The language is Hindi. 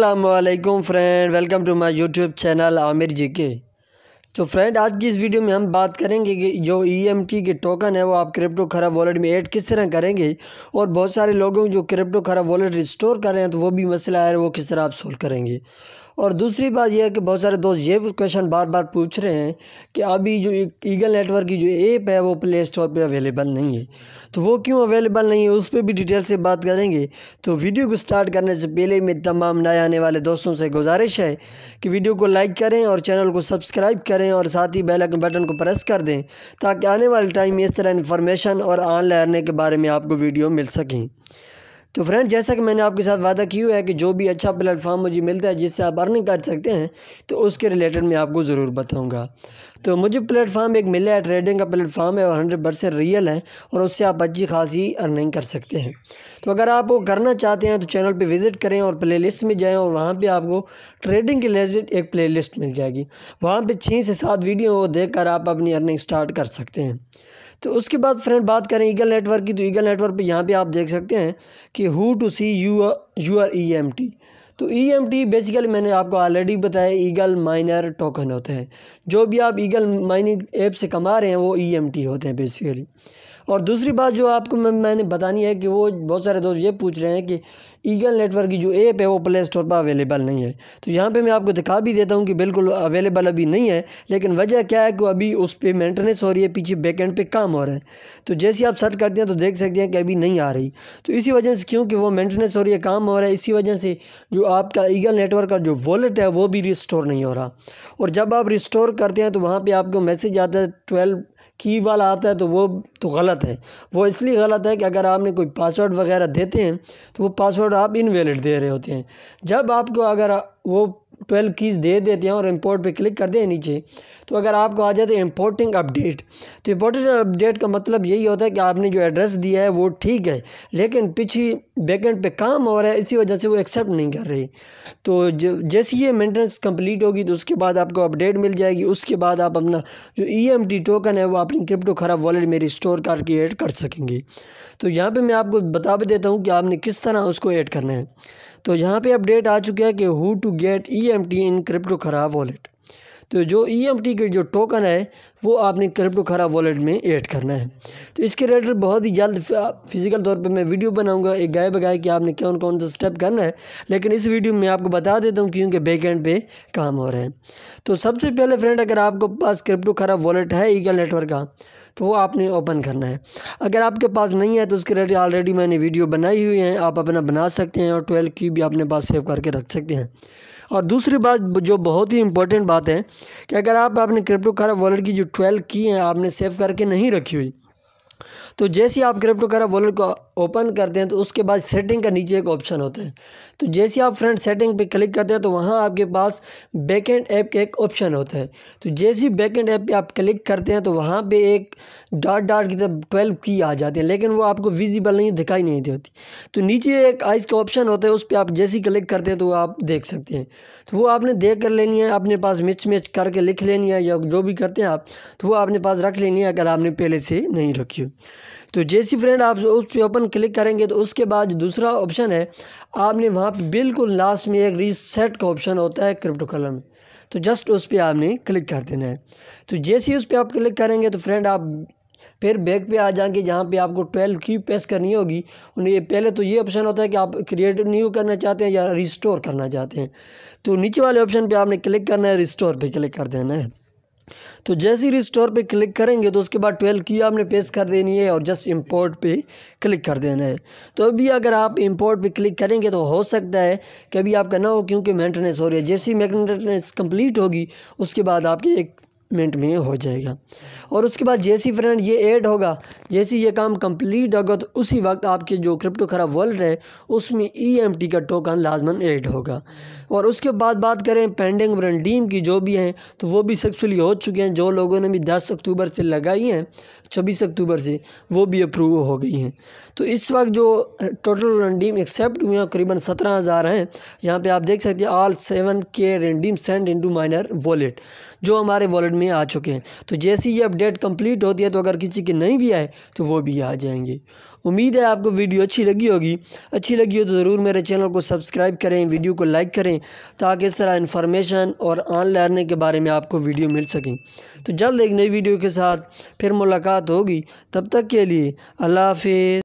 अल्लाम friend welcome to my YouTube channel Aamir ji के तो फ्रेंड आज की इस वीडियो में हम बात करेंगे कि जो ई e के टोकन है वो आप क्रिप्टो खराब वॉलेट में ऐड किस तरह करेंगे और बहुत सारे लोगों जो क्रिप्टो खराब वॉलेट रिस्टोर कर रहे हैं तो वो भी मसला है वो किस तरह आप सोल्व करेंगे और दूसरी बात यह है कि बहुत सारे दोस्त ये क्वेश्चन बार बार पूछ रहे हैं कि अभी जो ईगल नेटवर्क की जो ऐप है वो प्ले स्टोर पर अवेलेबल नहीं है तो वो क्यों अवेलेबल नहीं है उस पर भी डिटेल से बात करेंगे तो वीडियो को स्टार्ट करने से पहले मेरे तमाम नए आने वाले दोस्तों से गुजारिश है कि वीडियो को लाइक करें और चैनल को सब्सक्राइब करें और साथ ही बेल बटन को प्रेस कर दें ताकि आने वाले टाइम में इस तरह इन्फॉर्मेशन और ऑनलाइन के बारे में आपको वीडियो मिल सकें तो फ्रेंड जैसा कि मैंने आपके साथ वादा किया है कि जो भी अच्छा प्लेटफॉर्म मुझे मिलता है जिससे आप अर्निंग कर सकते हैं तो उसके रिलेटेड मैं आपको ज़रूर बताऊंगा तो मुझे प्लेटफॉर्म एक मिला है ट्रेडिंग का प्लेटफॉर्म है और हंड्रेड परसेंट रियल है और उससे आप अच्छी खासी अर्निंग कर सकते हैं तो अगर आप वो करना चाहते हैं तो चैनल पर विज़िट करें और प्ले में जाएँ और वहाँ पर आपको ट्रेडिंग के रिलेटेड एक प्ले मिल जाएगी वहाँ पर छः से सात वीडियो देख कर आप अपनी अर्निंग स्टार्ट कर सकते हैं तो उसके बाद फ्रेंड बात करें ईगल नेटवर्क की तो ईगल नेटवर्क पे यहाँ पे आप देख सकते हैं कि how to see you your E M T तो ई एम टी बेसिकली मैंने आपको ऑलरेडी बताया ईगल माइनर टोकन होते हैं जो भी आप ईगल माइनिंग ऐप से कमा रहे हैं वो ई एम टी होते हैं बेसिकली और दूसरी बात जो आपको मैंने बतानी है कि वो बहुत सारे दोस्त ये पूछ रहे हैं कि ईगल नेटवर्क की जो ऐप है वो प्ले स्टोर पर अवेलेबल नहीं है तो यहाँ पे मैं आपको दिखा भी देता हूँ कि बिल्कुल अवेलेबल अभी नहीं है लेकिन वजह क्या है कि अभी उस पर मेंटेनेंस हो रही है पीछे बैकेंड पे काम हो रहा है तो जैसे आप सर्च करते हैं तो देख सकते हैं कि अभी नहीं आ रही तो इसी वजह से क्योंकि वो मैंटेनेंस हो रही है काम हो रहा है इसी वजह से जो आपका ईगल नेटवर्क का जो वॉलेट है वो भी रिस्टोर नहीं हो रहा और जब आप रिस्टोर करते हैं तो वहाँ पर आपको मैसेज आता है ट्वेल्व की वाला आता है तो वो तो गलत है वो इसलिए गलत है कि अगर आपने कोई पासवर्ड वगैरह देते हैं तो वो पासवर्ड आप इनवैलिड दे रहे होते हैं जब आपको अगर वो ट्वेल्व कीज़ दे देते हैं और इम्पोर्ट पे क्लिक कर दे नीचे तो अगर आपको आ जाता है इम्पोर्टिंग अपडेट तो इम्पोर्टिंग तो अपडेट का मतलब यही होता है कि आपने जो एड्रेस दिया है वो ठीक है लेकिन पीछे बैकेंड पे काम हो रहा है इसी वजह से वो एक्सेप्ट नहीं कर रही तो जैसे ये मेंटेनेंस कंप्लीट होगी तो उसके बाद आपको अपडेट मिल जाएगी उसके बाद आप अपना जो ई e टोकन है वो अपनी क्रिप्टो खराब वॉलेट मेरी स्टोर करके ऐड कर सकेंगे तो यहाँ पर मैं आपको बता भी देता हूँ कि आपने किस तरह उसको ऐड करना है तो यहाँ पे अपडेट आ चुका है कि how to get E M T in crypto खराब वॉलेट तो जो ई एम टी के जो टोकन है वो आपने क्रिप्टो खराब वॉलेट में ऐड करना है तो इसके रिलेटेड बहुत ही जल्द फिजिकल तौर पे मैं वीडियो बनाऊंगा एक गाय बगाए कि आपने कौन कौन सा स्टेप करना है लेकिन इस वीडियो में आपको बता देता हूँ क्योंकि बैक एंड पे काम हो रहा है तो सबसे पहले फ्रेंड अगर आपको पास क्रिप्टो खराब वॉलेट है ईगल नेटवर्क का तो वो आपने ओपन करना है अगर आपके पास नहीं है तो उसके रेट ऑलरेडी मैंने वीडियो बनाई हुई है आप अपना बना सकते हैं और ट्वेल्व की भी अपने पास सेव करके रख सकते हैं और दूसरी बात जो बहुत ही इंपॉर्टेंट बात है कि अगर आप अपने क्रिप्टो वॉलेट की जो ट्वेल्व की हैं आपने सेव करके नहीं रखी हुई तो जैसे आप क्रिप्टो करा वॉलेट को ओपन करते हैं तो उसके बाद सेटिंग का नीचे एक ऑप्शन होता है तो जैसे आप फ्रेंड सेटिंग पे क्लिक करते हैं तो वहाँ आपके पास बैकेंड ऐप का एक ऑप्शन होता है तो जैसे ही बैकेंड ऐप पे आप क्लिक करते हैं तो वहाँ पे एक डॉट डॉट की तरफ ट्वेल्व की आ जाती है लेकिन वो आपको विजिबल नहीं दिखाई नहीं देती तो नीचे एक आइस का ऑप्शन होता है उस पर आप जैसे क्लिक करते हैं तो आप देख सकते हैं तो वो आपने देख कर लेनी है अपने पास मिच मिच करके लिख लेनी है या जो भी करते हैं आप तो वो अपने पास रख लेनी है अगर आपने पहले से नहीं रखी हो तो जैसे फ्रेंड आप उस पर ओपन क्लिक करेंगे तो उसके बाद दूसरा ऑप्शन है आपने वहाँ पर बिल्कुल लास्ट में एक रीसेट का ऑप्शन होता है क्रिप्टो कलर में तो जस्ट उस पर आपने क्लिक कर देना है तो जैसे उस पर आप क्लिक करेंगे तो फ्रेंड आप फिर बैक पे आ जाएंगे जहाँ पे आपको ट्वेल्व की प्रेस करनी होगी उन्हें पहले तो ये ऑप्शन होता है कि आप क्रिएट न्यू करना चाहते हैं या रिस्टोर करना चाहते हैं तो नीचे वाले ऑप्शन पे आपने क्लिक करना है रिस्टोर पे क्लिक कर देना है तो जैसे ही रिस्टोर पे क्लिक करेंगे तो उसके बाद ट्वेल्व की आपने पेस्ट कर देनी है और जस्ट इंपोर्ट पे क्लिक कर देना है तो अभी अगर आप इंपोर्ट पे क्लिक करेंगे तो हो सकता है कि अभी आपका ना हो क्योंकि मेंटेनेंस हो रही है जैसी मेंटेनेंस कंप्लीट होगी उसके बाद आपकी एक मिनट में हो जाएगा और उसके बाद जैसी फ्रेंड ये ऐड होगा जैसी ये काम कंप्लीट होगा तो उसी वक्त आपके जो क्रिप्टो खराब वर्ल्ड है उसमें ई e का टोकन लाजमन ऐड होगा और उसके बाद बात करें पेंडिंग रनडीम डीम की जो भी हैं तो वो भी सक्सेसफुली हो चुके हैं जो लोगों ने भी दस अक्टूबर से लगाई हैं छब्बीस अक्टूबर से वो भी अप्रूव हो गई हैं तो इस वक्त जो टोटल रनडीम एक्सेप्ट हुए हैं करीबन सत्रह हज़ार हैं यहाँ पे आप देख सकते हैं ऑल सेवन के redeem send into miner wallet जो हमारे वॉलेट में आ चुके हैं तो जैसे ये अपडेट कंप्लीट होती है तो अगर किसी के नहीं भी आए तो वो भी आ जाएंगे उम्मीद है आपको वीडियो अच्छी लगी होगी अच्छी लगी हो तो ज़रूर मेरे चैनल को सब्सक्राइब करें वीडियो को लाइक करें ताकि इस तरह इन्फॉर्मेशन और ऑन लर्निंग के बारे में आपको वीडियो मिल सकें तो जल्द एक नई वीडियो के साथ फिर मुलाकात होगी तब तक के लिए अल्लाह हाफिज़